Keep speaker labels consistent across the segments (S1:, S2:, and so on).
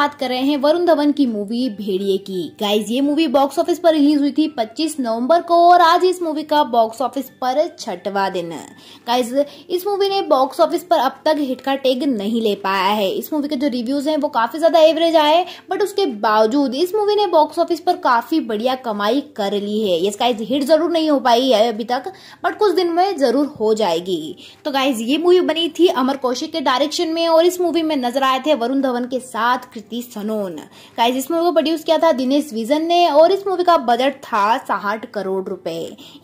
S1: बात कर रहे हैं वरुण धवन की मूवी भेड़िए की गाइज ये मूवी बॉक्स ऑफिस पर रिलीज हुई थी 25 नवंबर को और आज इस मूवी का बॉक्स ऑफिस पर छठवा दिन है गाइज इस मूवी ने बॉक्स ऑफिस पर अब तक हिट का टेग नहीं ले पाया है इस मूवी के जो रिव्यूज हैं वो काफी ज्यादा एवरेज आए बट उसके बावजूद इस मूवी ने बॉक्स ऑफिस पर काफी बढ़िया कमाई कर ली है ये गाइज हिट जरूर नहीं हो पाई है अभी तक बट कुछ दिन में जरूर हो जाएगी तो गाइज ये मूवी बनी थी अमर कौशिक के डायरेक्शन में और इस मूवी में नजर आए थे वरुण धवन के साथ कीर्ति सनोन गाइस इस मूवी को प्रोड्यूस किया था दिनेश विजन ने और इस मूवी का बजट था साठ करोड़ रुपए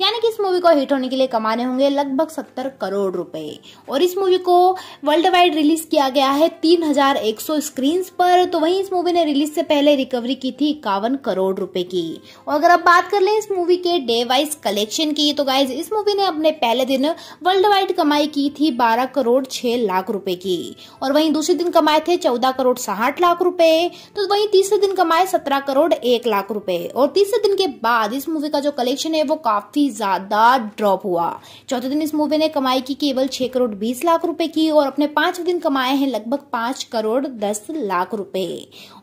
S1: यानी कि इस मूवी को हिट होने के लिए कमाने होंगे लगभग सत्तर करोड़ रुपए और इस मूवी को वर्ल्ड वाइड रिलीज किया गया है तीन हजार एक सौ स्क्रीन पर तो वही इस मूवी ने रिलीज से पहले रिकवरी की थी इक्यावन करोड़ रूपए की और अगर आप बात कर ले इस मूवी के डे वाइज कलेक्शन की तो गाइज इस मूवी ने अपने पहले दिन वर्ल्ड वाइड कमाई की थी बारह करोड़ छह लाख रुपए की और वहीं दूसरे दिन कमाए थे चौदह करोड़ साठ लाख रुपए रुपए तो वही तीसरे दिन कमाए सत्रह करोड़ एक लाख रुपए और तीसरे दिन के बाद इस मूवी का जो कलेक्शन है वो काफी ज्यादा ड्रॉप हुआ चौथे दिन इस मूवी ने कमाई की केवल छह करोड़ बीस लाख रुपए की और अपने पांचवे दिन कमाए हैं लगभग पांच करोड़ दस लाख रुपए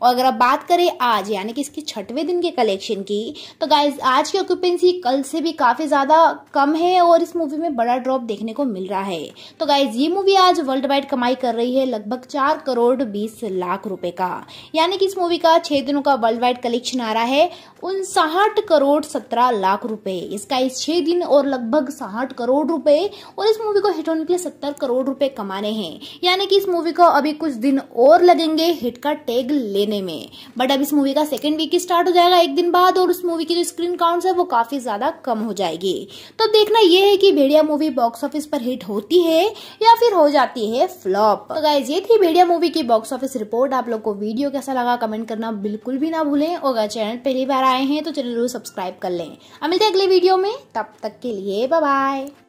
S1: और अगर आप बात करें आज यानी कि इसके छठवें दिन के कलेक्शन की तो गाइज आज की ऑक्यूपेंसी कल से भी काफी ज्यादा कम है और इस मूवी में बड़ा ड्रॉप देखने को मिल रहा है तो गाइज ये मूवी आज वर्ल्ड वाइड कमाई कर रही है लगभग चार करोड़ बीस लाख रुपए का यानी कि इस मूवी का छह दिनों का वर्ल्ड वाइड कलेक्शन आ रहा है उनसाठ करोड़ सत्रह लाख रुपए इसका इस छह दिन और लगभग साहठ करोड़ रुपए और इस मूवी को हिट होने के लिए सत्तर करोड़ रुपए कमाने हैं यानी कि इस मूवी को अभी कुछ दिन और लगेंगे हिट का टैग लेने में बट अब इस मूवी का सेकेंड वीक स्टार्ट हो जाएगा एक दिन बाद और उस मूवी की जो स्क्रीन काउंट है वो काफी ज्यादा कम हो जाएगी तो देखना यह है कि भेड़िया मूवी बॉक्स ऑफिस पर हिट होती है या फिर हो जाती है फ्लॉप तो गाइज ये थी भेड़िया मूवी की बॉक्स ऑफिस रिपोर्ट आप लोग को वीडियो वीडियो कैसा लगा कमेंट करना बिल्कुल भी ना भूलें और अगर चैनल पहली बार आए हैं तो चैनल जरूर सब्सक्राइब कर लें अब मिलते हैं अगले वीडियो में तब तक के लिए बाय